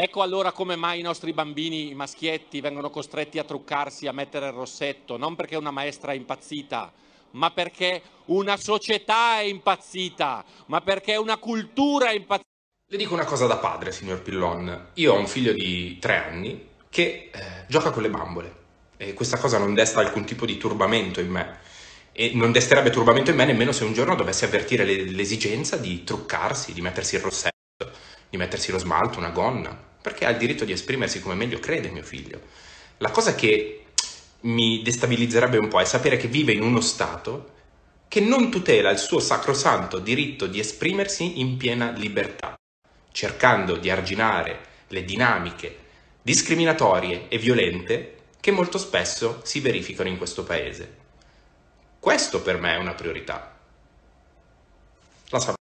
Ecco allora come mai i nostri bambini i maschietti vengono costretti a truccarsi, a mettere il rossetto, non perché una maestra è impazzita, ma perché una società è impazzita, ma perché una cultura è impazzita. Le dico una cosa da padre, signor Pillon. Io ho un figlio di tre anni che eh, gioca con le bambole e questa cosa non desta alcun tipo di turbamento in me e non desterebbe turbamento in me nemmeno se un giorno dovessi avvertire l'esigenza di truccarsi, di mettersi il rossetto, di mettersi lo smalto, una gonna, perché ha il diritto di esprimersi come meglio crede mio figlio. La cosa che mi destabilizzerebbe un po' è sapere che vive in uno Stato che non tutela il suo sacrosanto diritto di esprimersi in piena libertà, cercando di arginare le dinamiche discriminatorie e violente che molto spesso si verificano in questo Paese. Questo per me è una priorità. La